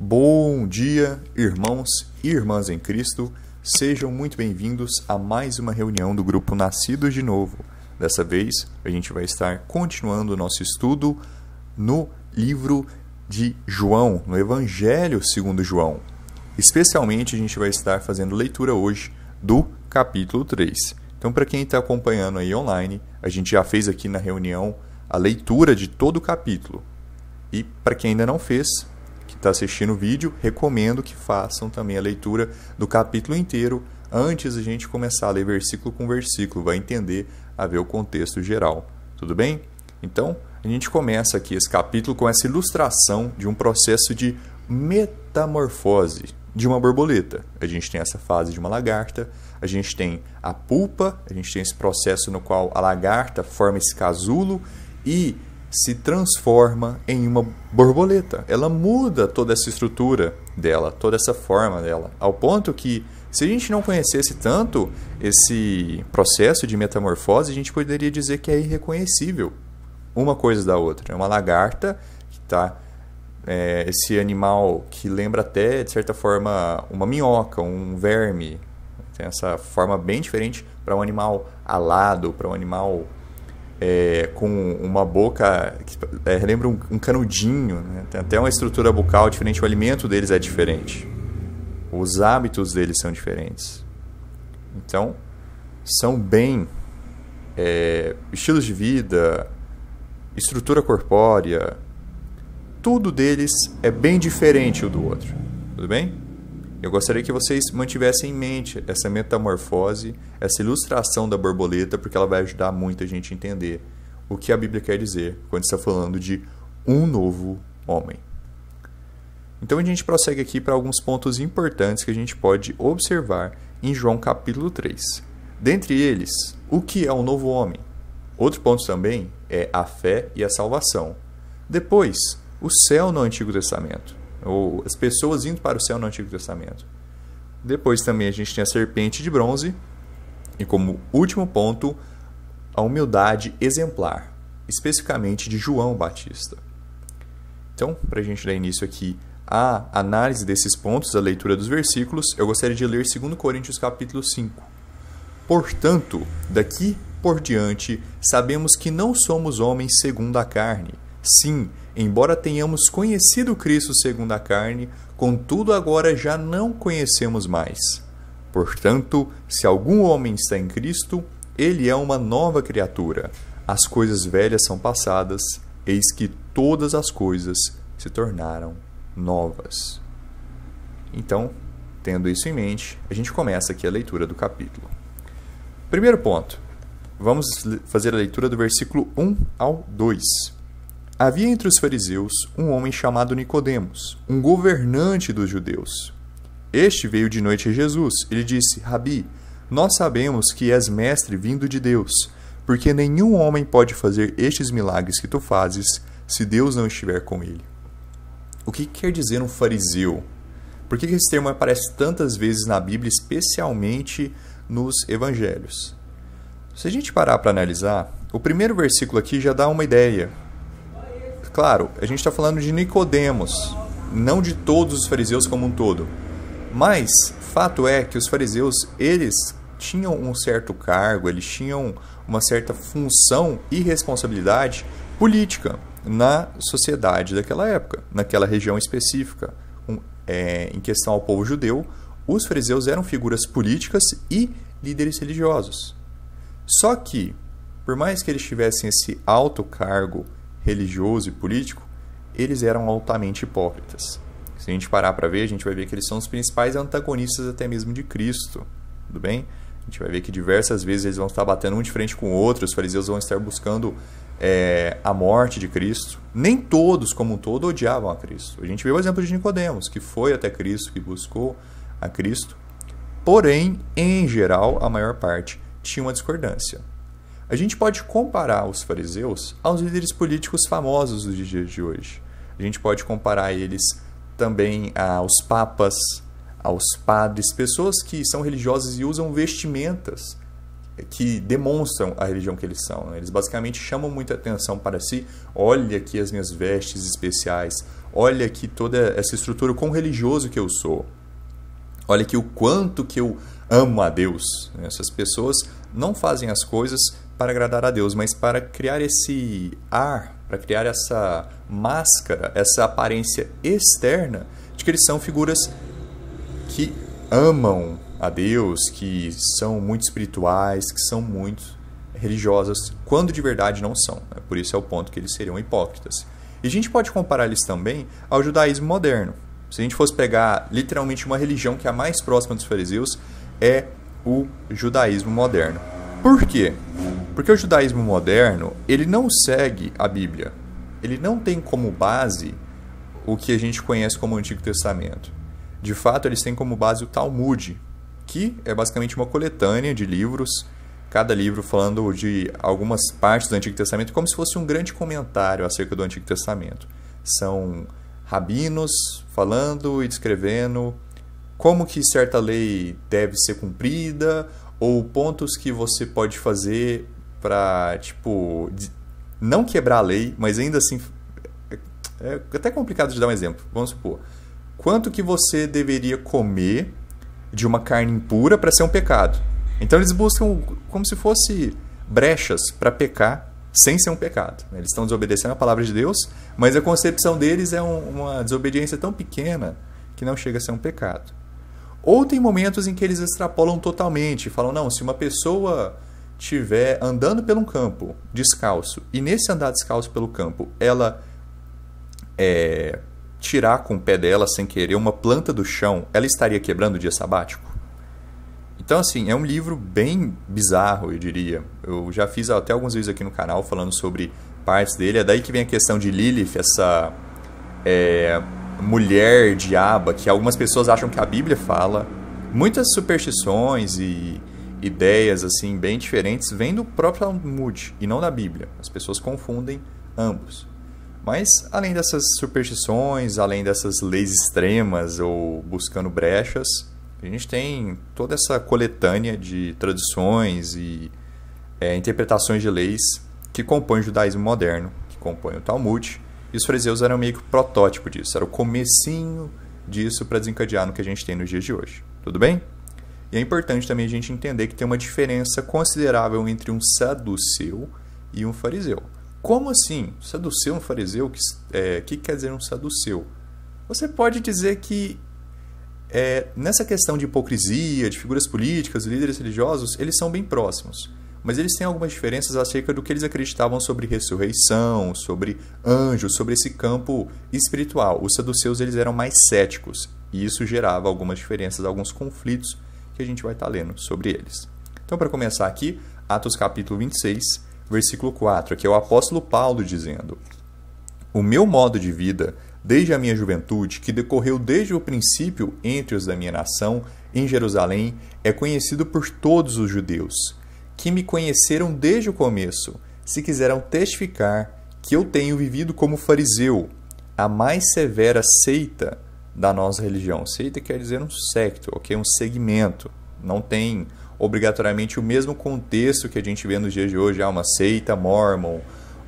Bom dia, irmãos e irmãs em Cristo. Sejam muito bem-vindos a mais uma reunião do grupo Nascidos de Novo. Dessa vez, a gente vai estar continuando o nosso estudo no livro de João, no Evangelho segundo João. Especialmente, a gente vai estar fazendo leitura hoje do capítulo 3. Então, para quem está acompanhando aí online, a gente já fez aqui na reunião a leitura de todo o capítulo. E para quem ainda não fez, está assistindo o vídeo, recomendo que façam também a leitura do capítulo inteiro antes a gente começar a ler versículo com versículo, vai entender a ver o contexto geral. Tudo bem? Então, a gente começa aqui esse capítulo com essa ilustração de um processo de metamorfose de uma borboleta. A gente tem essa fase de uma lagarta, a gente tem a pulpa, a gente tem esse processo no qual a lagarta forma esse casulo e se transforma em uma borboleta. Ela muda toda essa estrutura dela, toda essa forma dela, ao ponto que se a gente não conhecesse tanto esse processo de metamorfose, a gente poderia dizer que é irreconhecível uma coisa da outra. É uma lagarta que está é, esse animal que lembra até de certa forma uma minhoca, um verme, tem essa forma bem diferente para um animal alado, para um animal é, com uma boca que é, lembra um, um canudinho, né? tem até uma estrutura bucal diferente, o alimento deles é diferente, os hábitos deles são diferentes. Então, são bem é, estilos de vida, estrutura corpórea, tudo deles é bem diferente o do outro, tudo bem? Eu gostaria que vocês mantivessem em mente essa metamorfose, essa ilustração da borboleta, porque ela vai ajudar muito a gente a entender o que a Bíblia quer dizer quando está falando de um novo homem. Então a gente prossegue aqui para alguns pontos importantes que a gente pode observar em João capítulo 3. Dentre eles, o que é um novo homem? Outro ponto também é a fé e a salvação. Depois, o céu no Antigo Testamento ou as pessoas indo para o céu no Antigo Testamento. Depois também a gente tem a serpente de bronze, e como último ponto, a humildade exemplar, especificamente de João Batista. Então, para a gente dar início aqui à análise desses pontos, à leitura dos versículos, eu gostaria de ler 2 Coríntios capítulo 5. Portanto, daqui por diante, sabemos que não somos homens segundo a carne, Sim, embora tenhamos conhecido Cristo segundo a carne, contudo agora já não conhecemos mais. Portanto, se algum homem está em Cristo, ele é uma nova criatura. As coisas velhas são passadas, eis que todas as coisas se tornaram novas. Então, tendo isso em mente, a gente começa aqui a leitura do capítulo. Primeiro ponto, vamos fazer a leitura do versículo 1 ao 2. Havia entre os fariseus um homem chamado Nicodemos, um governante dos judeus. Este veio de noite a Jesus e lhe disse: Rabi, nós sabemos que és mestre vindo de Deus, porque nenhum homem pode fazer estes milagres que tu fazes se Deus não estiver com ele. O que quer dizer um fariseu? Por que esse termo aparece tantas vezes na Bíblia, especialmente nos evangelhos? Se a gente parar para analisar, o primeiro versículo aqui já dá uma ideia Claro, a gente está falando de Nicodemos, não de todos os fariseus como um todo. Mas fato é que os fariseus, eles tinham um certo cargo, eles tinham uma certa função e responsabilidade política na sociedade daquela época, naquela região específica. Um, é, em questão ao povo judeu, os fariseus eram figuras políticas e líderes religiosos. Só que, por mais que eles tivessem esse alto cargo religioso e político, eles eram altamente hipócritas. Se a gente parar para ver, a gente vai ver que eles são os principais antagonistas até mesmo de Cristo, tudo bem? A gente vai ver que diversas vezes eles vão estar batendo um de frente com o outro, os fariseus vão estar buscando é, a morte de Cristo. Nem todos, como um todo, odiavam a Cristo. A gente vê o exemplo de Nicodemos, que foi até Cristo, que buscou a Cristo. Porém, em geral, a maior parte tinha uma discordância. A gente pode comparar os fariseus aos líderes políticos famosos dos dias de hoje. A gente pode comparar eles também aos papas, aos padres, pessoas que são religiosas e usam vestimentas que demonstram a religião que eles são. Né? Eles basicamente chamam muita atenção para si. Olha aqui as minhas vestes especiais. Olha aqui toda essa estrutura, o quão religioso que eu sou. Olha aqui o quanto que eu amo a Deus. Né? Essas pessoas não fazem as coisas para agradar a Deus, mas para criar esse ar, para criar essa máscara, essa aparência externa de que eles são figuras que amam a Deus, que são muito espirituais, que são muito religiosas, quando de verdade não são. Né? Por isso é o ponto que eles seriam hipócritas. E a gente pode comparar eles também ao judaísmo moderno. Se a gente fosse pegar literalmente uma religião que é a mais próxima dos fariseus, é o judaísmo moderno. Por quê? Porque o judaísmo moderno, ele não segue a Bíblia. Ele não tem como base o que a gente conhece como Antigo Testamento. De fato, eles têm como base o Talmud, que é basicamente uma coletânea de livros, cada livro falando de algumas partes do Antigo Testamento, como se fosse um grande comentário acerca do Antigo Testamento. São rabinos falando e descrevendo como que certa lei deve ser cumprida ou pontos que você pode fazer para, tipo, não quebrar a lei, mas ainda assim é, é até complicado de dar um exemplo. Vamos supor, quanto que você deveria comer de uma carne impura para ser um pecado? Então eles buscam como se fosse brechas para pecar sem ser um pecado. Eles estão desobedecendo a palavra de Deus, mas a concepção deles é um, uma desobediência tão pequena que não chega a ser um pecado. Ou tem momentos em que eles extrapolam totalmente, falam, não, se uma pessoa tiver andando pelo campo descalço e nesse andar descalço pelo campo ela é, tirar com o pé dela sem querer uma planta do chão, ela estaria quebrando o dia sabático? Então, assim, é um livro bem bizarro, eu diria. Eu já fiz até alguns vídeos aqui no canal falando sobre partes dele. É daí que vem a questão de Lilith, essa é, mulher diaba, que algumas pessoas acham que a Bíblia fala, muitas superstições e ideias assim bem diferentes vêm do próprio Talmud e não da Bíblia. As pessoas confundem ambos. Mas além dessas superstições, além dessas leis extremas ou buscando brechas, a gente tem toda essa coletânea de tradições e é, interpretações de leis que compõem o judaísmo moderno, que compõem o Talmud e os fariseus eram meio que o protótipo disso, era o comecinho disso para desencadear no que a gente tem nos dias de hoje. Tudo bem? E é importante também a gente entender que tem uma diferença considerável entre um saduceu e um fariseu. Como assim? Saduceu um fariseu? O que, é, que quer dizer um saduceu? Você pode dizer que é, nessa questão de hipocrisia, de figuras políticas, líderes religiosos, eles são bem próximos mas eles têm algumas diferenças acerca do que eles acreditavam sobre ressurreição, sobre anjos, sobre esse campo espiritual. Os saduceus eles eram mais céticos e isso gerava algumas diferenças, alguns conflitos que a gente vai estar tá lendo sobre eles. Então, para começar aqui, Atos capítulo 26, versículo 4, que é o apóstolo Paulo dizendo: O meu modo de vida, desde a minha juventude, que decorreu desde o princípio entre os da minha nação, em Jerusalém, é conhecido por todos os judeus que me conheceram desde o começo, se quiseram testificar que eu tenho vivido como fariseu, a mais severa seita da nossa religião. Seita quer dizer um secto, ok? Um segmento. Não tem obrigatoriamente o mesmo contexto que a gente vê nos dias de hoje, ah, uma seita mormon,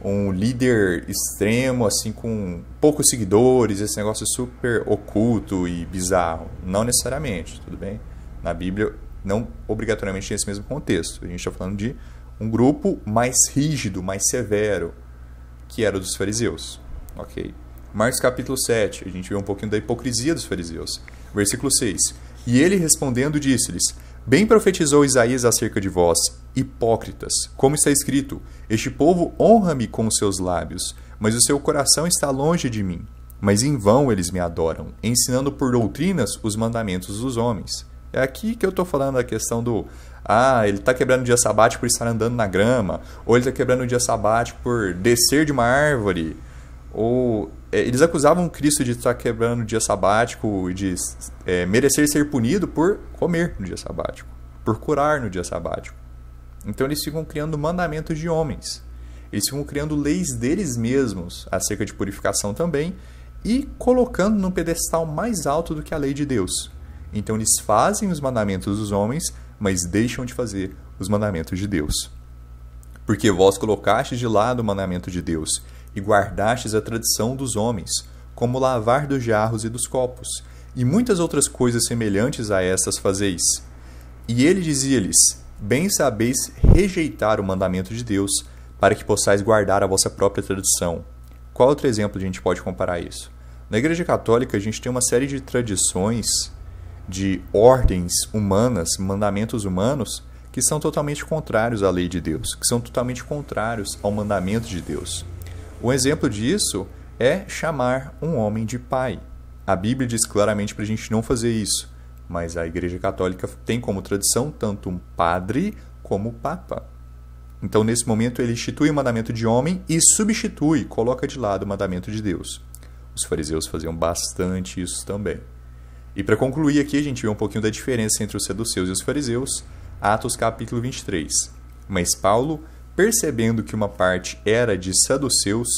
um líder extremo, assim, com poucos seguidores, esse negócio super oculto e bizarro. Não necessariamente, tudo bem? Na Bíblia não obrigatoriamente nesse mesmo contexto. A gente está falando de um grupo mais rígido, mais severo, que era o dos fariseus. Ok? Marcos capítulo 7, a gente vê um pouquinho da hipocrisia dos fariseus. Versículo 6. E ele respondendo disse-lhes: Bem profetizou Isaías acerca de vós, hipócritas, como está escrito: Este povo honra-me com os seus lábios, mas o seu coração está longe de mim. Mas em vão eles me adoram, ensinando por doutrinas os mandamentos dos homens. É aqui que eu estou falando da questão do ah, ele está quebrando o dia sabático por estar andando na grama, ou ele está quebrando o dia sabático por descer de uma árvore, ou é, eles acusavam Cristo de estar quebrando o dia sabático e de é, merecer ser punido por comer no dia sabático, por curar no dia sabático. Então eles ficam criando mandamentos de homens, eles ficam criando leis deles mesmos acerca de purificação também e colocando num pedestal mais alto do que a lei de Deus. Então eles fazem os mandamentos dos homens, mas deixam de fazer os mandamentos de Deus. Porque vós colocastes de lado o mandamento de Deus e guardastes a tradição dos homens, como o lavar dos jarros e dos copos, e muitas outras coisas semelhantes a estas fazeis. E ele dizia-lhes: Bem sabeis rejeitar o mandamento de Deus, para que possais guardar a vossa própria tradição. Qual outro exemplo a gente pode comparar isso? Na Igreja Católica, a gente tem uma série de tradições de ordens humanas, mandamentos humanos, que são totalmente contrários à lei de Deus, que são totalmente contrários ao mandamento de Deus. Um exemplo disso é chamar um homem de pai. A Bíblia diz claramente para a gente não fazer isso, mas a Igreja Católica tem como tradição tanto um padre como o um Papa. Então, nesse momento, ele institui o mandamento de homem e substitui, coloca de lado o mandamento de Deus. Os fariseus faziam bastante isso também. E para concluir aqui, a gente vê um pouquinho da diferença entre os saduceus e os fariseus, Atos capítulo 23. Mas Paulo, percebendo que uma parte era de saduceus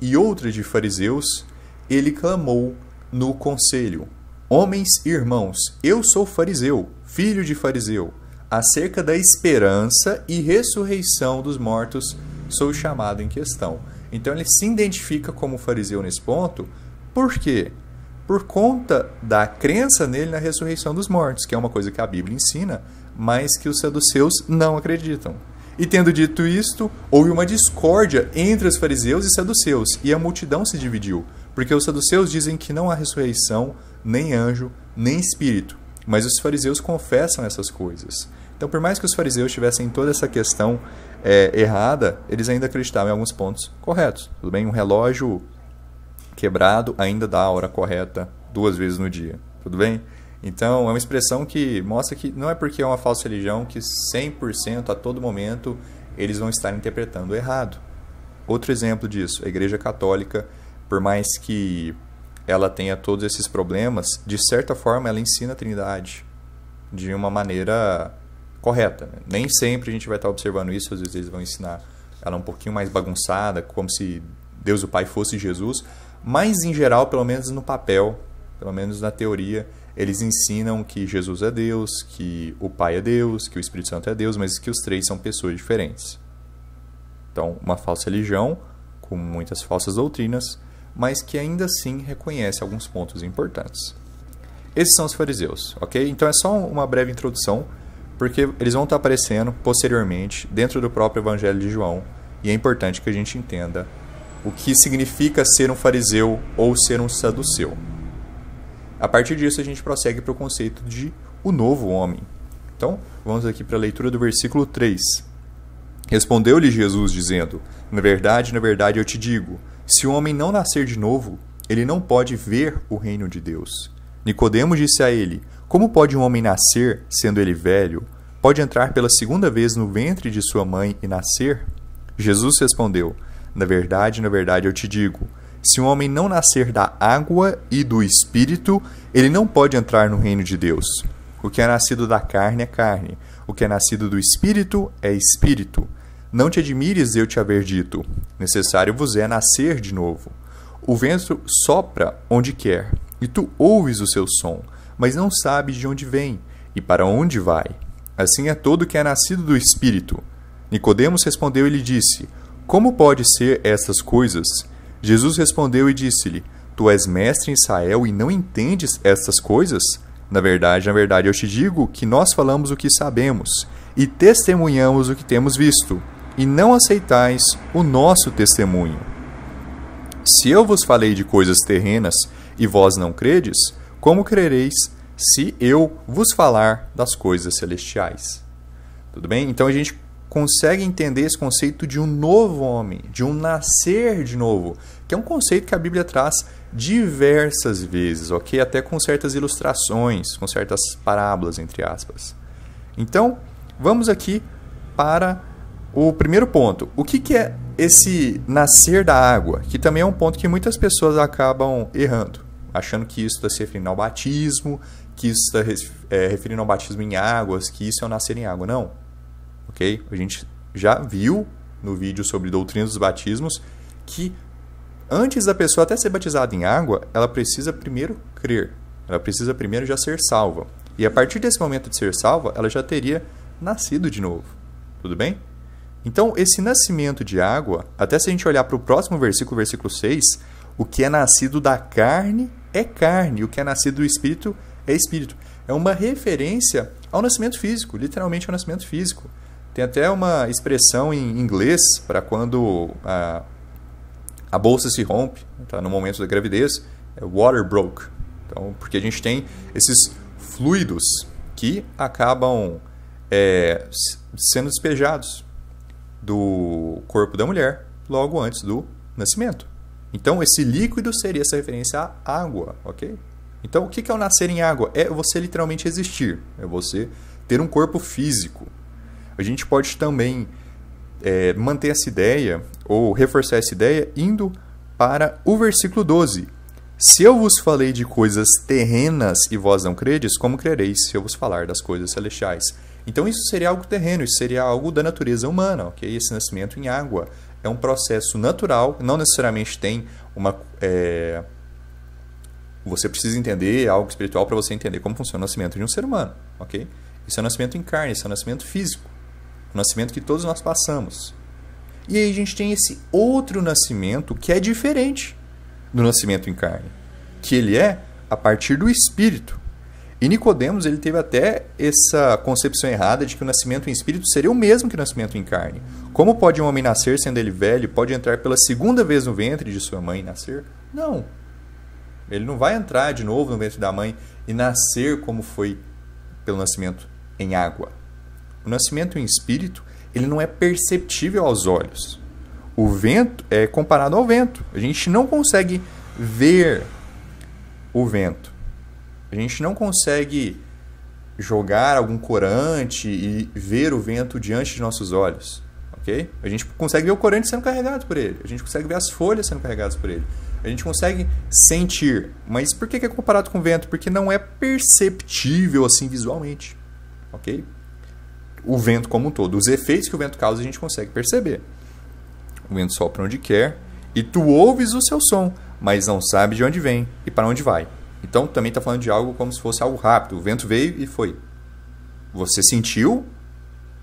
e outra de fariseus, ele clamou no conselho: Homens e irmãos, eu sou fariseu, filho de fariseu, acerca da esperança e ressurreição dos mortos, sou chamado em questão. Então ele se identifica como fariseu nesse ponto, por quê? por conta da crença nele na ressurreição dos mortos, que é uma coisa que a Bíblia ensina, mas que os saduceus não acreditam. E tendo dito isto, houve uma discórdia entre os fariseus e saduceus, e a multidão se dividiu, porque os saduceus dizem que não há ressurreição, nem anjo, nem espírito, mas os fariseus confessam essas coisas. Então, por mais que os fariseus tivessem toda essa questão é, errada, eles ainda acreditavam em alguns pontos corretos. Tudo bem, um relógio quebrado ainda dá a hora correta duas vezes no dia. Tudo bem? Então, é uma expressão que mostra que não é porque é uma falsa religião que 100% a todo momento eles vão estar interpretando errado. Outro exemplo disso, a Igreja Católica, por mais que ela tenha todos esses problemas, de certa forma ela ensina a Trindade de uma maneira correta. Nem sempre a gente vai estar observando isso, às vezes eles vão ensinar ela um pouquinho mais bagunçada, como se Deus o Pai fosse Jesus, mas em geral, pelo menos no papel, pelo menos na teoria, eles ensinam que Jesus é Deus, que o Pai é Deus, que o Espírito Santo é Deus, mas que os três são pessoas diferentes. Então, uma falsa religião com muitas falsas doutrinas, mas que ainda assim reconhece alguns pontos importantes. Esses são os fariseus, ok? Então é só uma breve introdução, porque eles vão estar aparecendo posteriormente dentro do próprio Evangelho de João, e é importante que a gente entenda o que significa ser um fariseu ou ser um saduceu. A partir disso, a gente prossegue para o conceito de o novo homem. Então, vamos aqui para a leitura do versículo 3. Respondeu-lhe Jesus, dizendo: Na verdade, na verdade eu te digo: se o homem não nascer de novo, ele não pode ver o reino de Deus. Nicodemos disse a ele: Como pode um homem nascer, sendo ele velho? Pode entrar pela segunda vez no ventre de sua mãe e nascer? Jesus respondeu: na verdade, na verdade, eu te digo: se um homem não nascer da água e do espírito, ele não pode entrar no reino de Deus. O que é nascido da carne é carne, o que é nascido do espírito é espírito. Não te admires eu te haver dito: necessário vos é nascer de novo. O vento sopra onde quer, e tu ouves o seu som, mas não sabes de onde vem e para onde vai. Assim é todo que é nascido do espírito. Nicodemos respondeu e lhe disse: como pode ser essas coisas? Jesus respondeu e disse-lhe: Tu és mestre em Israel e não entendes estas coisas? Na verdade, na verdade, eu te digo que nós falamos o que sabemos e testemunhamos o que temos visto, e não aceitais o nosso testemunho. Se eu vos falei de coisas terrenas e vós não credes, como crereis se eu vos falar das coisas celestiais? Tudo bem? Então a gente consegue entender esse conceito de um novo homem, de um nascer de novo, que é um conceito que a Bíblia traz diversas vezes, ok? Até com certas ilustrações, com certas parábolas, entre aspas. Então, vamos aqui para o primeiro ponto. O que, que é esse nascer da água? Que também é um ponto que muitas pessoas acabam errando, achando que isso está se referindo ao batismo, que isso está é, referindo ao batismo em águas, que isso é o nascer em água. Não ok? A gente já viu no vídeo sobre doutrina dos batismos que antes da pessoa até ser batizada em água, ela precisa primeiro crer. Ela precisa primeiro já ser salva. E a partir desse momento de ser salva, ela já teria nascido de novo. Tudo bem? Então, esse nascimento de água, até se a gente olhar para o próximo versículo, versículo 6, o que é nascido da carne é carne, o que é nascido do espírito é espírito. É uma referência ao nascimento físico, literalmente ao nascimento físico. Tem até uma expressão em inglês para quando a, a bolsa se rompe, tá? no momento da gravidez, é water broke. Então, porque a gente tem esses fluidos que acabam é, sendo despejados do corpo da mulher logo antes do nascimento. Então, esse líquido seria essa referência à água, ok? Então, o que é o nascer em água? É você literalmente existir, é você ter um corpo físico. A gente pode também é, manter essa ideia ou reforçar essa ideia indo para o versículo 12. Se eu vos falei de coisas terrenas e vós não credes, como crereis se eu vos falar das coisas celestiais? Então isso seria algo terreno, isso seria algo da natureza humana, ok? Esse nascimento em água é um processo natural, não necessariamente tem uma. É... Você precisa entender algo espiritual para você entender como funciona o nascimento de um ser humano, ok? Isso é o nascimento em carne, isso é o nascimento físico nascimento que todos nós passamos. E aí a gente tem esse outro nascimento que é diferente do nascimento em carne, que ele é a partir do espírito. E Nicodemos ele teve até essa concepção errada de que o nascimento em espírito seria o mesmo que o nascimento em carne. Como pode um homem nascer sendo ele velho? Pode entrar pela segunda vez no ventre de sua mãe e nascer? Não. Ele não vai entrar de novo no ventre da mãe e nascer como foi pelo nascimento em água. O nascimento em espírito, ele não é perceptível aos olhos. O vento é comparado ao vento. A gente não consegue ver o vento. A gente não consegue jogar algum corante e ver o vento diante de nossos olhos, ok? A gente consegue ver o corante sendo carregado por ele, a gente consegue ver as folhas sendo carregadas por ele, a gente consegue sentir. Mas por que é comparado com o vento? Porque não é perceptível assim visualmente, ok? o vento como um todo. Os efeitos que o vento causa a gente consegue perceber. O vento sopra onde quer e tu ouves o seu som, mas não sabe de onde vem e para onde vai. Então também está falando de algo como se fosse algo rápido. O vento veio e foi. Você sentiu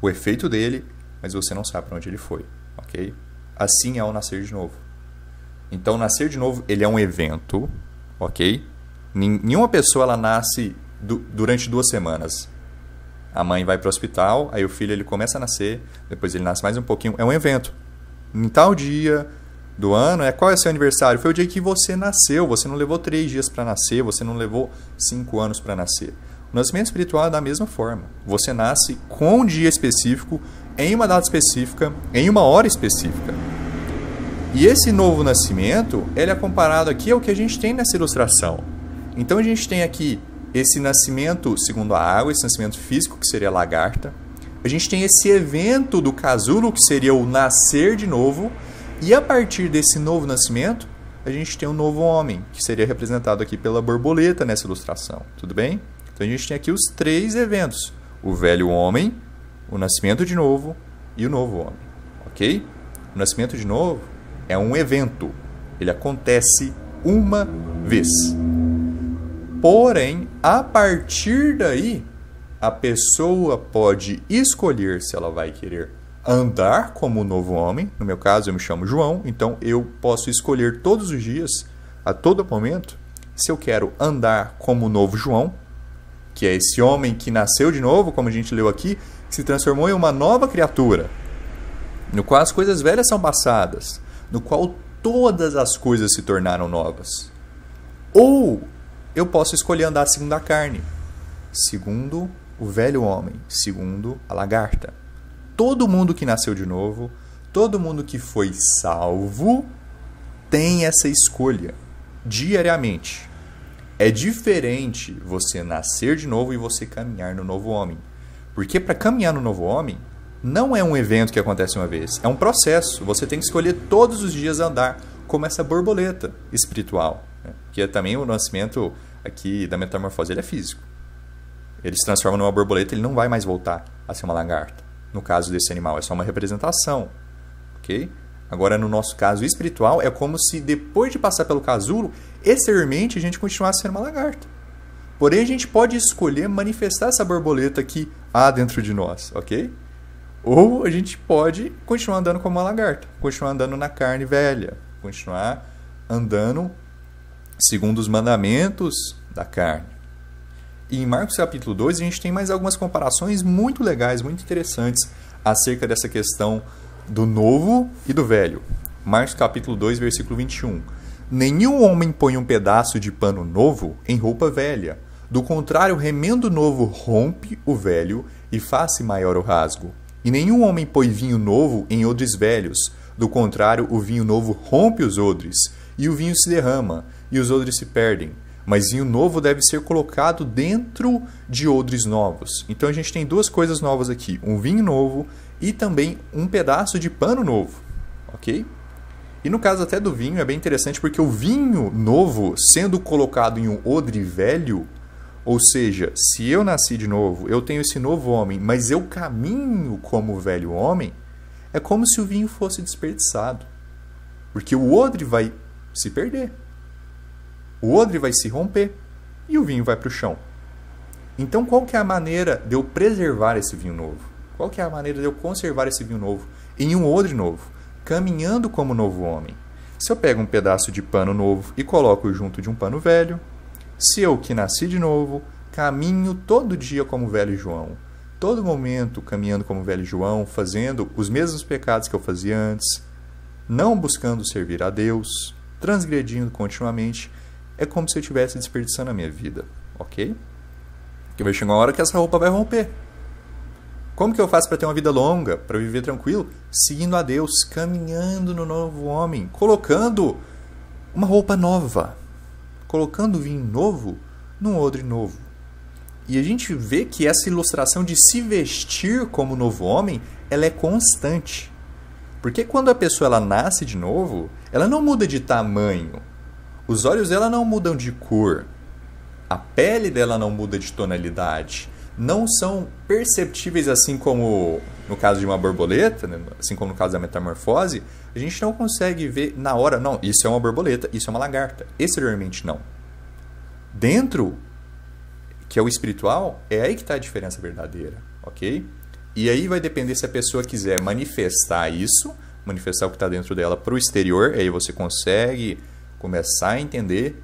o efeito dele, mas você não sabe para onde ele foi, ok? Assim é o nascer de novo. Então, nascer de novo, ele é um evento, ok? Nenhuma pessoa ela nasce du durante duas semanas. A mãe vai para o hospital, aí o filho ele começa a nascer, depois ele nasce mais um pouquinho. É um evento. Em tal dia do ano, é qual é seu aniversário? Foi o dia que você nasceu. Você não levou três dias para nascer, você não levou cinco anos para nascer. O nascimento espiritual é da mesma forma. Você nasce com um dia específico, em uma data específica, em uma hora específica. E esse novo nascimento, ele é comparado aqui ao que a gente tem nessa ilustração. Então a gente tem aqui esse nascimento, segundo a água, esse nascimento físico, que seria a lagarta. A gente tem esse evento do casulo, que seria o nascer de novo. E a partir desse novo nascimento, a gente tem um novo homem, que seria representado aqui pela borboleta nessa ilustração. Tudo bem? Então a gente tem aqui os três eventos: o velho homem, o nascimento de novo e o novo homem. Ok? O nascimento de novo é um evento, ele acontece uma vez. Porém, a partir daí, a pessoa pode escolher se ela vai querer andar como o novo homem. No meu caso, eu me chamo João, então eu posso escolher todos os dias, a todo momento, se eu quero andar como o novo João, que é esse homem que nasceu de novo, como a gente leu aqui, que se transformou em uma nova criatura, no qual as coisas velhas são passadas, no qual todas as coisas se tornaram novas. Ou eu posso escolher andar segundo a carne, segundo o velho homem, segundo a lagarta. Todo mundo que nasceu de novo, todo mundo que foi salvo, tem essa escolha diariamente. É diferente você nascer de novo e você caminhar no novo homem. Porque para caminhar no novo homem, não é um evento que acontece uma vez, é um processo. Você tem que escolher todos os dias andar como essa borboleta espiritual que Porque é também o nascimento aqui da metamorfose ele é físico. Ele se transforma numa borboleta, ele não vai mais voltar a ser uma lagarta. No caso desse animal, é só uma representação. Ok? Agora, no nosso caso espiritual, é como se depois de passar pelo casulo, exteriormente a gente continuasse sendo uma lagarta. Porém, a gente pode escolher manifestar essa borboleta que há dentro de nós, ok? Ou a gente pode continuar andando como uma lagarta, continuar andando na carne velha, continuar andando segundo os mandamentos da carne. E em Marcos capítulo 2 a gente tem mais algumas comparações muito legais, muito interessantes acerca dessa questão do novo e do velho. Marcos capítulo 2, versículo 21. Nenhum homem põe um pedaço de pano novo em roupa velha. Do contrário, o remendo novo rompe o velho e faz maior o rasgo. E nenhum homem põe vinho novo em odres velhos. Do contrário, o vinho novo rompe os odres e o vinho se derrama, e os odres se perdem. Mas vinho novo deve ser colocado dentro de odres novos. Então a gente tem duas coisas novas aqui: um vinho novo e também um pedaço de pano novo, ok? E no caso até do vinho é bem interessante porque o vinho novo sendo colocado em um odre velho, ou seja, se eu nasci de novo, eu tenho esse novo homem, mas eu caminho como velho homem, é como se o vinho fosse desperdiçado. Porque o odre vai se perder o odre vai se romper e o vinho vai para o chão. Então, qual que é a maneira de eu preservar esse vinho novo? Qual que é a maneira de eu conservar esse vinho novo em um odre novo, caminhando como novo homem? Se eu pego um pedaço de pano novo e coloco junto de um pano velho, se eu que nasci de novo, caminho todo dia como velho João, todo momento caminhando como velho João, fazendo os mesmos pecados que eu fazia antes, não buscando servir a Deus, transgredindo continuamente, é como se eu estivesse desperdiçando a minha vida, ok? Porque vai chegar uma hora que essa roupa vai romper. Como que eu faço para ter uma vida longa, para viver tranquilo? Seguindo a Deus, caminhando no novo homem, colocando uma roupa nova, colocando vinho novo num odre novo. E a gente vê que essa ilustração de se vestir como novo homem, ela é constante. Porque quando a pessoa ela nasce de novo, ela não muda de tamanho, os olhos dela não mudam de cor, a pele dela não muda de tonalidade, não são perceptíveis assim como no caso de uma borboleta, né? assim como no caso da metamorfose, a gente não consegue ver na hora, não, isso é uma borboleta, isso é uma lagarta. Exteriormente não. Dentro, que é o espiritual, é aí que está a diferença verdadeira, ok? E aí vai depender se a pessoa quiser manifestar isso, manifestar o que está dentro dela para o exterior, aí você consegue começar a entender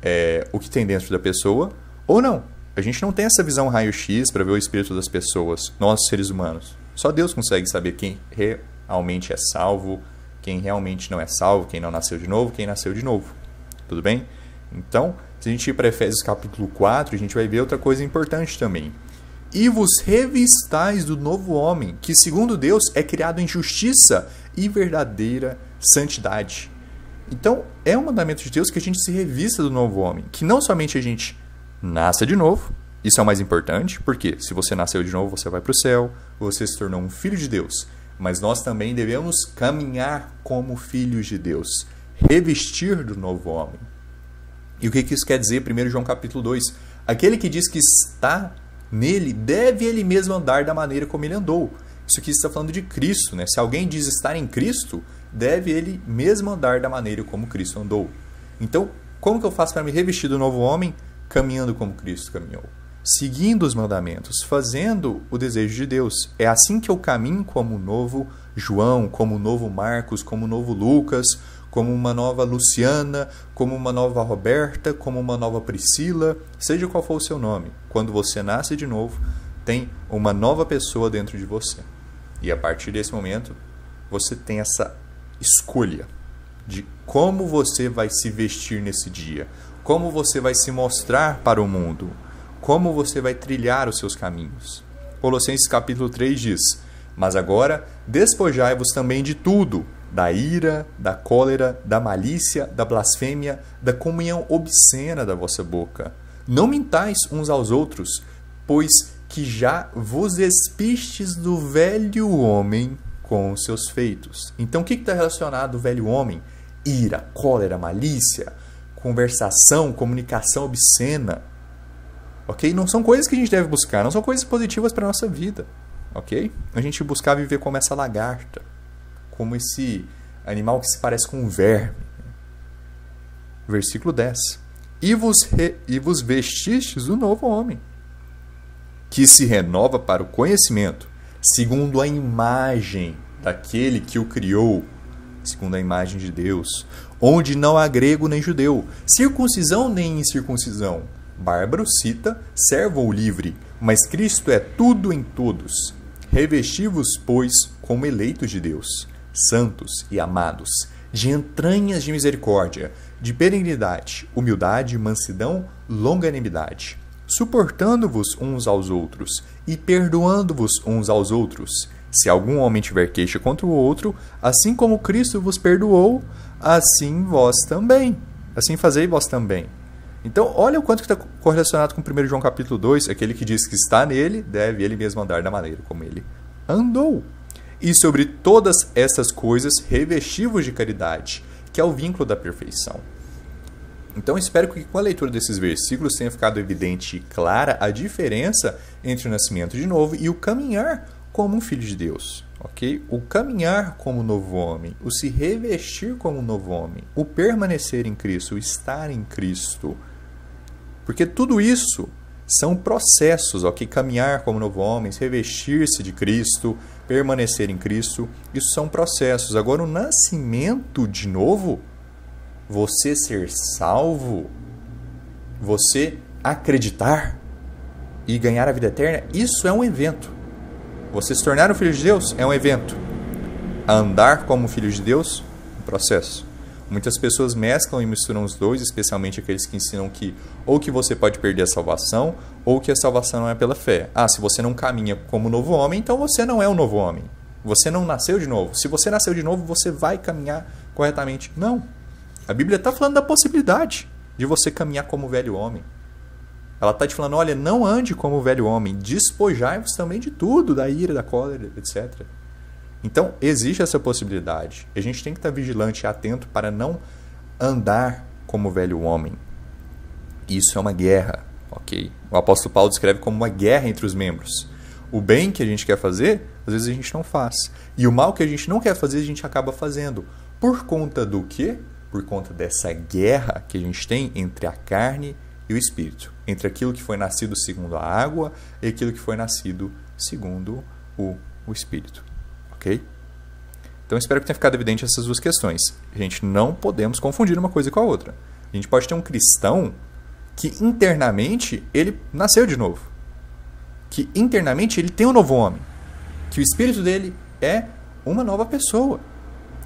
é, o que tem dentro da pessoa, ou não. A gente não tem essa visão raio-x para ver o espírito das pessoas, nós seres humanos. Só Deus consegue saber quem realmente é salvo, quem realmente não é salvo, quem não nasceu de novo, quem nasceu de novo. Tudo bem? Então, se a gente ir para Efésios capítulo 4, a gente vai ver outra coisa importante também. E vos revistais do novo homem, que segundo Deus é criado em justiça e verdadeira santidade. Então, é um mandamento de Deus que a gente se revista do novo homem, que não somente a gente nasça de novo, isso é o mais importante, porque se você nasceu de novo, você vai para o céu, você se tornou um filho de Deus, mas nós também devemos caminhar como filhos de Deus, revestir do novo homem. E o que isso quer dizer? 1 João capítulo 2. Aquele que diz que está nele, deve ele mesmo andar da maneira como ele andou. Isso aqui está falando de Cristo, né? Se alguém diz estar em Cristo, deve ele mesmo andar da maneira como Cristo andou. Então, como que eu faço para me revestir do novo homem? Caminhando como Cristo caminhou, seguindo os mandamentos, fazendo o desejo de Deus. É assim que eu caminho como o novo João, como o novo Marcos, como o novo Lucas, como uma nova Luciana, como uma nova Roberta, como uma nova Priscila, seja qual for o seu nome. Quando você nasce de novo, tem uma nova pessoa dentro de você. E a partir desse momento, você tem essa escolha de como você vai se vestir nesse dia, como você vai se mostrar para o mundo, como você vai trilhar os seus caminhos. Colossenses capítulo 3 diz: Mas agora despojai-vos também de tudo, da ira, da cólera, da malícia, da blasfêmia, da comunhão obscena da vossa boca. Não mintais uns aos outros, pois que já vos despistes do velho homem com seus feitos. Então, o que está relacionado o velho homem? Ira, cólera, malícia, conversação, comunicação obscena. Ok? Não são coisas que a gente deve buscar, não são coisas positivas para a nossa vida. Ok? A gente buscar viver como essa lagarta, como esse animal que se parece com um verme. Versículo 10. E vos, re, e vos vestistes o novo homem, que se renova para o conhecimento, segundo a imagem daquele que o criou, segundo a imagem de Deus, onde não há grego nem judeu, circuncisão nem incircuncisão, bárbaro, cita, servo ou livre, mas Cristo é tudo em todos. Revesti-vos, pois, como eleitos de Deus, santos e amados, de entranhas de misericórdia, de benignidade, humildade, mansidão, longanimidade suportando-vos uns aos outros e perdoando-vos uns aos outros. Se algum homem tiver queixa contra o outro, assim como Cristo vos perdoou, assim vós também. Assim fazei vós também. Então, olha o quanto está correlacionado com 1 João capítulo 2, aquele que diz que está nele, deve ele mesmo andar da maneira como ele andou. E sobre todas estas coisas, revestivos de caridade, que é o vínculo da perfeição. Então espero que com a leitura desses versículos tenha ficado evidente e clara a diferença entre o nascimento de novo e o caminhar como um filho de Deus, ok? O caminhar como novo homem, o se revestir como novo homem, o permanecer em Cristo, o estar em Cristo. Porque tudo isso são processos, ok? Caminhar como novo homem, revestir-se de Cristo, permanecer em Cristo, isso são processos. Agora, o nascimento de novo você ser salvo, você acreditar e ganhar a vida eterna, isso é um evento. Você se tornar um filho de Deus é um evento. Andar como filho de Deus, um processo. Muitas pessoas mesclam e misturam os dois, especialmente aqueles que ensinam que ou que você pode perder a salvação, ou que a salvação não é pela fé. Ah, se você não caminha como novo homem, então você não é um novo homem. Você não nasceu de novo. Se você nasceu de novo, você vai caminhar corretamente. Não. A Bíblia está falando da possibilidade de você caminhar como velho homem. Ela está te falando: olha, não ande como velho homem, despojai-vos também de tudo, da ira, da cólera, etc. Então, existe essa possibilidade. A gente tem que estar tá vigilante e atento para não andar como velho homem. Isso é uma guerra, ok? O apóstolo Paulo descreve como uma guerra entre os membros. O bem que a gente quer fazer, às vezes a gente não faz. E o mal que a gente não quer fazer, a gente acaba fazendo. Por conta do quê? por conta dessa guerra que a gente tem entre a carne e o espírito, entre aquilo que foi nascido segundo a água e aquilo que foi nascido segundo o, o espírito, ok? Então espero que tenha ficado evidente essas duas questões. A gente não podemos confundir uma coisa com a outra. A gente pode ter um cristão que internamente ele nasceu de novo, que internamente ele tem um novo homem, que o espírito dele é uma nova pessoa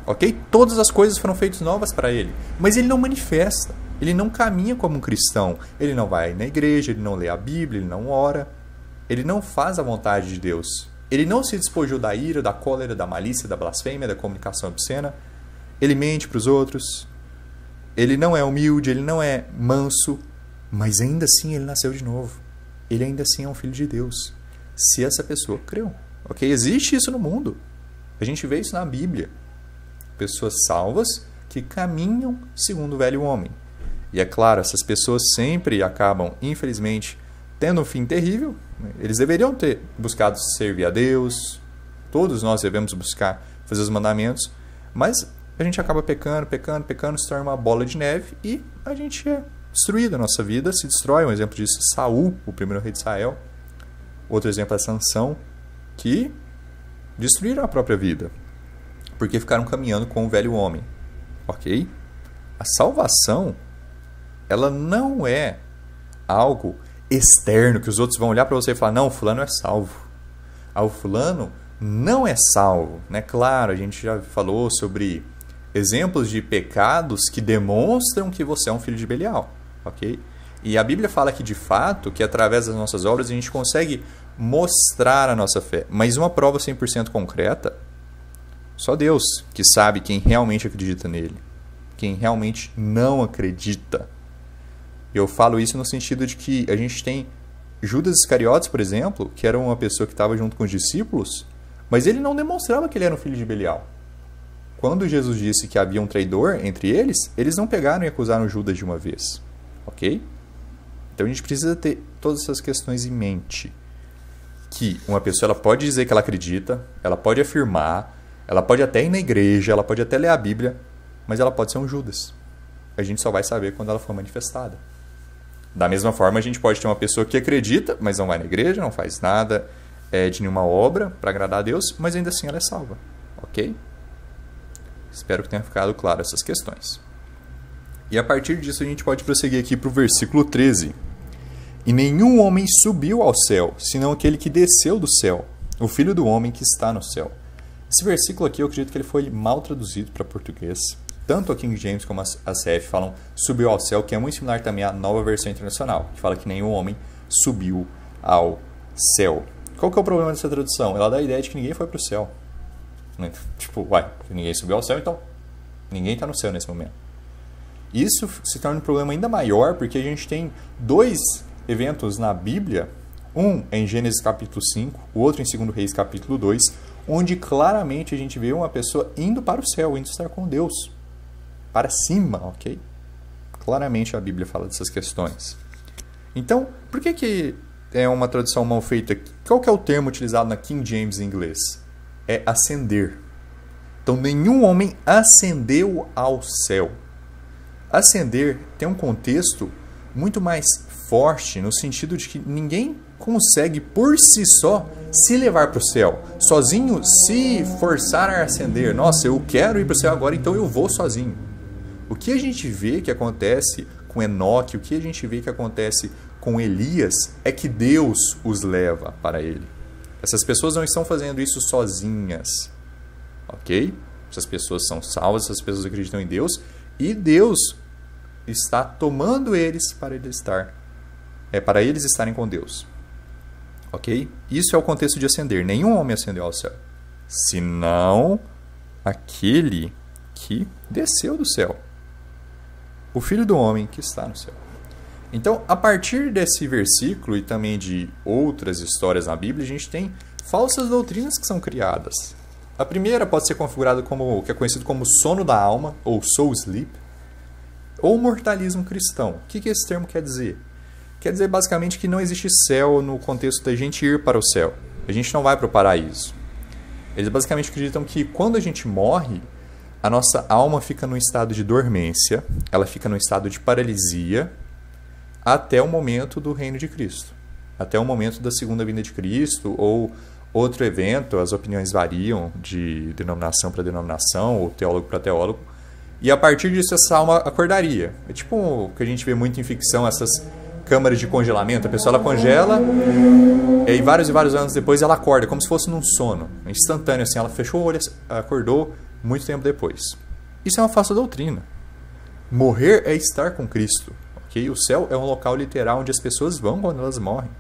ok? Todas as coisas foram feitas novas para ele, mas ele não manifesta, ele não caminha como um cristão, ele não vai na igreja, ele não lê a Bíblia, ele não ora, ele não faz a vontade de Deus, ele não se despojou da ira, da cólera, da malícia, da blasfêmia, da comunicação obscena, ele mente para os outros, ele não é humilde, ele não é manso, mas ainda assim ele nasceu de novo, ele ainda assim é um filho de Deus, se essa pessoa creu, ok? Existe isso no mundo. A gente vê isso na Bíblia pessoas salvas que caminham segundo o velho homem. E é claro, essas pessoas sempre acabam, infelizmente, tendo um fim terrível. Né? Eles deveriam ter buscado servir a Deus, todos nós devemos buscar fazer os mandamentos, mas a gente acaba pecando, pecando, pecando, se torna uma bola de neve e a gente é destruído, a nossa vida se destrói. Um exemplo disso é Saul, o primeiro rei de Israel. Outro exemplo é Sansão, que destruíram a própria vida porque ficaram caminhando com o velho homem. Ok? A salvação, ela não é algo externo que os outros vão olhar para você e falar: não, fulano é salvo. Ah, o fulano não é salvo. Né? Claro, a gente já falou sobre exemplos de pecados que demonstram que você é um filho de Belial. Ok? E a Bíblia fala que, de fato, que através das nossas obras a gente consegue mostrar a nossa fé. Mas uma prova 100% concreta só Deus que sabe quem realmente acredita nele, quem realmente não acredita. Eu falo isso no sentido de que a gente tem Judas Iscariotes, por exemplo, que era uma pessoa que estava junto com os discípulos, mas ele não demonstrava que ele era um filho de Belial. Quando Jesus disse que havia um traidor entre eles, eles não pegaram e acusaram Judas de uma vez. Ok? Então a gente precisa ter todas essas questões em mente. Que uma pessoa ela pode dizer que ela acredita, ela pode afirmar, ela pode até ir na igreja, ela pode até ler a Bíblia, mas ela pode ser um Judas. A gente só vai saber quando ela for manifestada. Da mesma forma, a gente pode ter uma pessoa que acredita, mas não vai na igreja, não faz nada é, de nenhuma obra para agradar a Deus, mas ainda assim ela é salva. Ok? Espero que tenha ficado claro essas questões. E a partir disso, a gente pode prosseguir aqui para o versículo 13. E nenhum homem subiu ao céu, senão aquele que desceu do céu, o filho do homem que está no céu. Esse versículo aqui, eu acredito que ele foi mal traduzido para português. Tanto a King James como a CF falam subiu ao céu, que é muito similar também à nova versão internacional, que fala que nenhum homem subiu ao céu. Qual que é o problema dessa tradução? Ela dá a ideia de que ninguém foi para o céu. Né? Tipo, uai, ninguém subiu ao céu, então ninguém está no céu nesse momento. Isso se torna um problema ainda maior porque a gente tem dois eventos na Bíblia, um é em Gênesis capítulo 5, o outro em 2 Reis capítulo 2, onde claramente a gente vê uma pessoa indo para o céu, indo estar com Deus, para cima, ok? Claramente a Bíblia fala dessas questões. Então, por que, que é uma tradução mal feita? Qual que é o termo utilizado na King James em inglês? É ascender. Então, nenhum homem ascendeu ao céu. Ascender tem um contexto muito mais forte no sentido de que ninguém consegue por si só se levar para o céu, sozinho se forçar a ascender. Nossa, eu quero ir para o céu agora, então eu vou sozinho. O que a gente vê que acontece com Enoque, o que a gente vê que acontece com Elias, é que Deus os leva para ele. Essas pessoas não estão fazendo isso sozinhas, ok? Essas pessoas são salvas, essas pessoas acreditam em Deus e Deus está tomando eles para ele estar, é para eles estarem com Deus. Ok? Isso é o contexto de ascender. Nenhum homem ascendeu ao céu, senão aquele que desceu do céu o filho do homem que está no céu. Então, a partir desse versículo e também de outras histórias na Bíblia, a gente tem falsas doutrinas que são criadas. A primeira pode ser configurada como o que é conhecido como sono da alma, ou soul sleep, ou mortalismo cristão. O que, que esse termo quer dizer? Quer dizer basicamente que não existe céu no contexto da gente ir para o céu. A gente não vai para o paraíso. Eles basicamente acreditam que quando a gente morre, a nossa alma fica num estado de dormência, ela fica num estado de paralisia até o momento do reino de Cristo, até o momento da segunda vinda de Cristo ou outro evento, as opiniões variam de denominação para denominação ou teólogo para teólogo. E a partir disso essa alma acordaria. É tipo o que a gente vê muito em ficção, essas câmaras de congelamento. A pessoa ela congela e aí vários e vários anos depois ela acorda, como se fosse num sono, instantâneo assim. Ela fechou o olho, acordou muito tempo depois. Isso é uma falsa doutrina. Morrer é estar com Cristo. Okay? O céu é um local literal onde as pessoas vão quando elas morrem.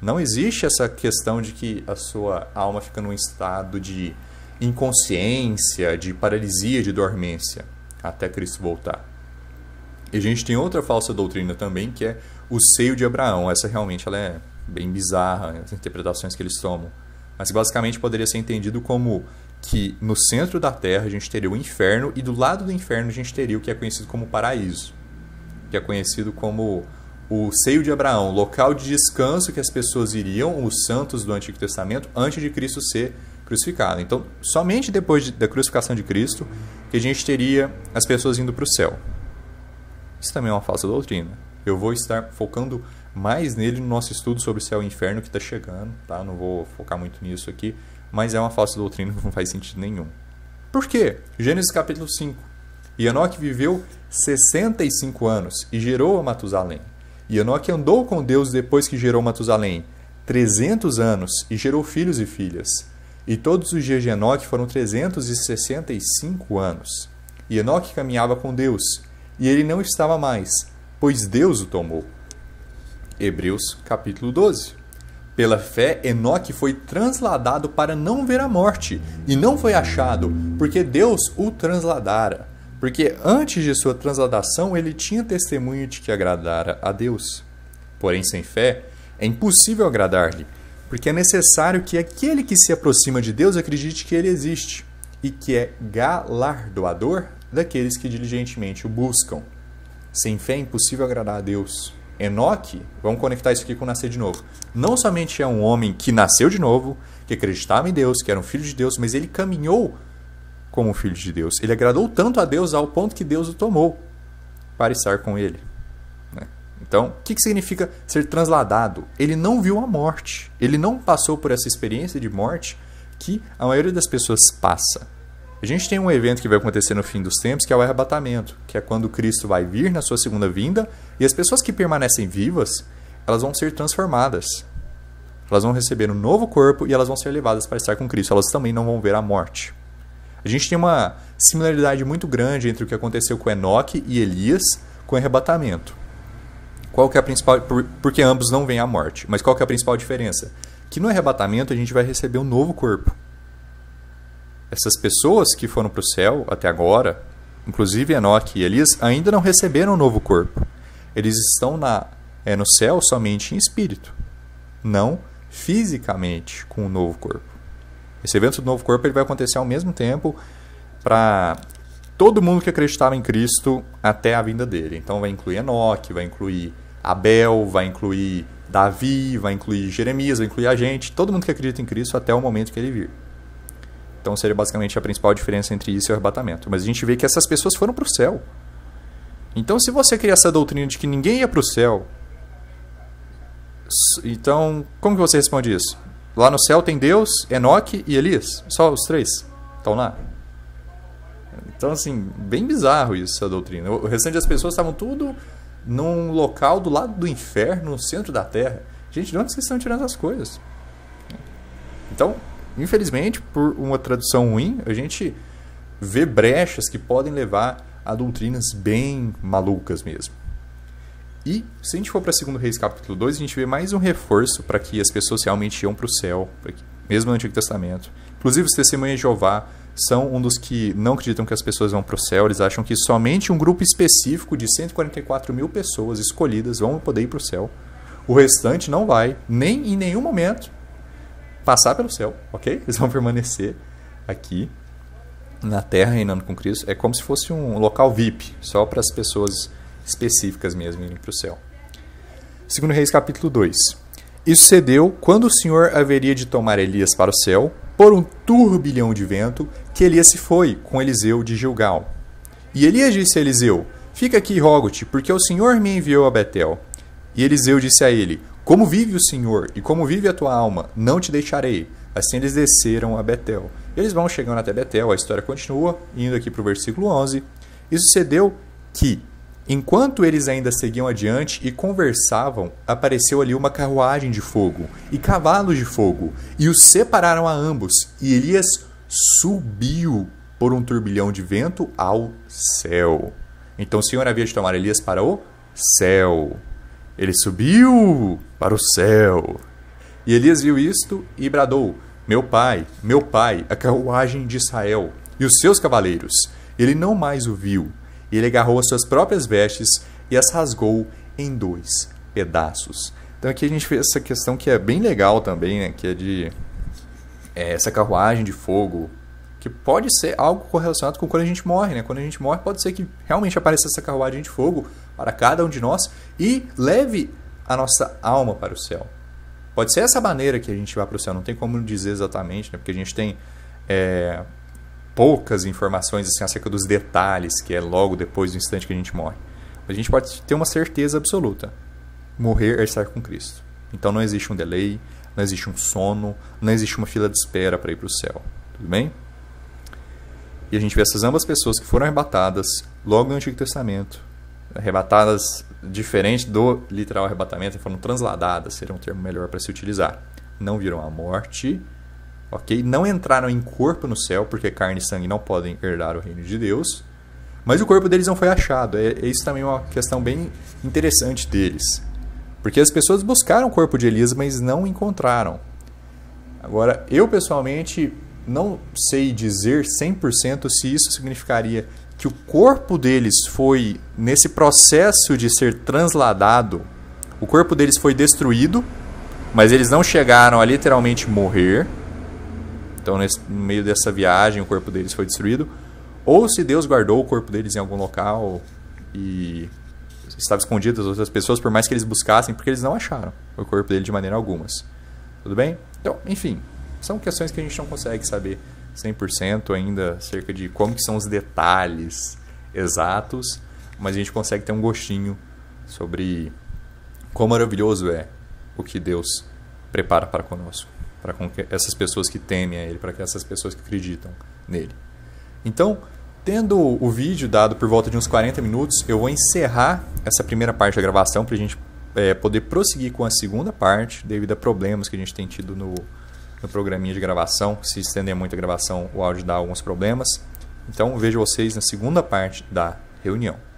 Não existe essa questão de que a sua alma fica num estado de inconsciência, de paralisia, de dormência, até Cristo voltar. E a gente tem outra falsa doutrina também, que é o seio de Abraão. Essa realmente ela é bem bizarra, as interpretações que eles tomam. Mas basicamente poderia ser entendido como que no centro da Terra a gente teria o inferno e do lado do inferno a gente teria o que é conhecido como paraíso, que é conhecido como o seio de Abraão, local de descanso que as pessoas iriam, os santos do Antigo Testamento, antes de Cristo ser crucificado. Então, somente depois da crucificação de Cristo que a gente teria as pessoas indo para o céu. Isso também é uma falsa doutrina. Eu vou estar focando mais nele no nosso estudo sobre o céu e inferno que está chegando, tá? Não vou focar muito nisso aqui, mas é uma falsa doutrina que não faz sentido nenhum. Por quê? Gênesis capítulo 5. E Enoque viveu 65 anos e gerou a Matusalém. E Enoque andou com Deus depois que gerou Matusalém 300 anos e gerou filhos e filhas. E todos os dias de Enoque foram 365 anos. E Enoque caminhava com Deus, e ele não estava mais, pois Deus o tomou. Hebreus capítulo 12. Pela fé, Enoque foi transladado para não ver a morte, e não foi achado, porque Deus o transladara. Porque antes de sua transladação, ele tinha testemunho de que agradara a Deus. Porém, sem fé, é impossível agradar-lhe, porque é necessário que aquele que se aproxima de Deus acredite que ele existe e que é galardoador daqueles que diligentemente o buscam. Sem fé é impossível agradar a Deus. Enoque, vamos conectar isso aqui com nascer de novo. Não somente é um homem que nasceu de novo, que acreditava em Deus, que era um filho de Deus, mas ele caminhou como um filho de Deus. Ele agradou tanto a Deus ao ponto que Deus o tomou para estar com ele. Né? Então, o que, que significa ser transladado? Ele não viu a morte. Ele não passou por essa experiência de morte que a maioria das pessoas passa. A gente tem um evento que vai acontecer no fim dos tempos, que é o arrebatamento, que é quando Cristo vai vir na sua segunda vinda, e as pessoas que permanecem vivas, elas vão ser transformadas. Elas vão receber um novo corpo e elas vão ser levadas para estar com Cristo. Elas também não vão ver a morte. A gente tem uma similaridade muito grande entre o que aconteceu com Enoque e Elias com o arrebatamento. Qual que é a principal porque ambos não vêm à morte, mas qual que é a principal diferença? Que no arrebatamento a gente vai receber um novo corpo. Essas pessoas que foram para o céu até agora, inclusive Enoque e Elias, ainda não receberam um novo corpo. Eles estão na, é, no céu somente em espírito, não fisicamente com o um novo corpo. Esse evento do novo corpo ele vai acontecer ao mesmo tempo para todo mundo que acreditava em Cristo até a vinda dele. Então vai incluir Enoque, vai incluir Abel, vai incluir Davi, vai incluir Jeremias, vai incluir a gente, todo mundo que acredita em Cristo até o momento que ele vir. Então seria basicamente a principal diferença entre isso e o arrebatamento. Mas a gente vê que essas pessoas foram para o céu. Então se você cria essa doutrina de que ninguém ia para o céu, então como que você responde isso? Lá no céu tem Deus, Enoque e Elias. Só os três estão lá. Então, assim, bem bizarro isso, essa doutrina. O restante das pessoas estavam tudo num local do lado do inferno, no centro da terra. Gente, de onde vocês estão tirando essas coisas? Então, Infelizmente, por uma tradução ruim, a gente vê brechas que podem levar a doutrinas bem malucas mesmo. E se a gente for para 2 Reis capítulo 2, a gente vê mais um reforço para que as pessoas realmente iam para o céu, mesmo no Antigo Testamento. Inclusive, os testemunhas de Jeová são um dos que não acreditam que as pessoas vão para o céu, eles acham que somente um grupo específico de 144 mil pessoas escolhidas vão poder ir para o céu. O restante não vai, nem em nenhum momento passar pelo céu, ok? Eles vão permanecer aqui na terra reinando com Cristo. É como se fosse um local VIP, só para as pessoas específicas mesmo irem para o céu. Segundo Reis capítulo 2. Isso cedeu quando o Senhor haveria de tomar Elias para o céu, por um turbilhão de vento, que Elias se foi com Eliseu de Gilgal. E Elias disse a Eliseu: Fica aqui, rogo-te, porque o Senhor me enviou a Betel. E Eliseu disse a ele: como vive o Senhor e como vive a tua alma, não te deixarei. Assim eles desceram a Betel. Eles vão chegando até Betel, a história continua, indo aqui para o versículo 11. E sucedeu que, enquanto eles ainda seguiam adiante e conversavam, apareceu ali uma carruagem de fogo e cavalos de fogo, e os separaram a ambos. E Elias subiu por um turbilhão de vento ao céu. Então o Senhor havia de tomar Elias para o céu. Ele subiu para o céu. E Elias viu isto e bradou: Meu pai, meu pai, a carruagem de Israel e os seus cavaleiros. Ele não mais o viu. Ele agarrou as suas próprias vestes e as rasgou em dois pedaços. Então aqui a gente fez essa questão que é bem legal também, né? Que é de é, essa carruagem de fogo, que pode ser algo correlacionado com quando a gente morre, né? Quando a gente morre, pode ser que realmente apareça essa carruagem de fogo para cada um de nós e leve a nossa alma para o céu. Pode ser essa maneira que a gente vai para o céu, não tem como dizer exatamente, né? porque a gente tem é, poucas informações assim, acerca dos detalhes, que é logo depois do instante que a gente morre. Mas A gente pode ter uma certeza absoluta: morrer é estar com Cristo. Então não existe um delay, não existe um sono, não existe uma fila de espera para ir para o céu. Tudo bem? E a gente vê essas ambas pessoas que foram arrebatadas logo no Antigo Testamento, arrebatadas diferente do literal arrebatamento, tá foram transladadas, seria um termo melhor para se utilizar. Não viram a morte, ok? Não entraram em corpo no céu, porque carne e sangue não podem herdar o reino de Deus. Mas o corpo deles não foi achado. É, é isso também é uma questão bem interessante deles. Porque as pessoas buscaram o corpo de Elias, mas não encontraram. Agora, eu pessoalmente não sei dizer 100% se isso significaria que o corpo deles foi, nesse processo de ser transladado, o corpo deles foi destruído, mas eles não chegaram a literalmente morrer. Então, nesse, no meio dessa viagem, o corpo deles foi destruído. Ou se Deus guardou o corpo deles em algum local e estava escondido das outras pessoas, por mais que eles buscassem, porque eles não acharam o corpo dele de maneira alguma. Tudo bem? Então, enfim, são questões que a gente não consegue saber 100% ainda acerca de como que são os detalhes exatos, mas a gente consegue ter um gostinho sobre quão maravilhoso é o que Deus prepara para conosco, para com essas pessoas que temem a Ele, para que essas pessoas que acreditam nele. Então, tendo o vídeo dado por volta de uns 40 minutos, eu vou encerrar essa primeira parte da gravação para a gente é, poder prosseguir com a segunda parte, devido a problemas que a gente tem tido no no programinha de gravação. Se estender muito a gravação, o áudio dá alguns problemas. Então vejo vocês na segunda parte da reunião.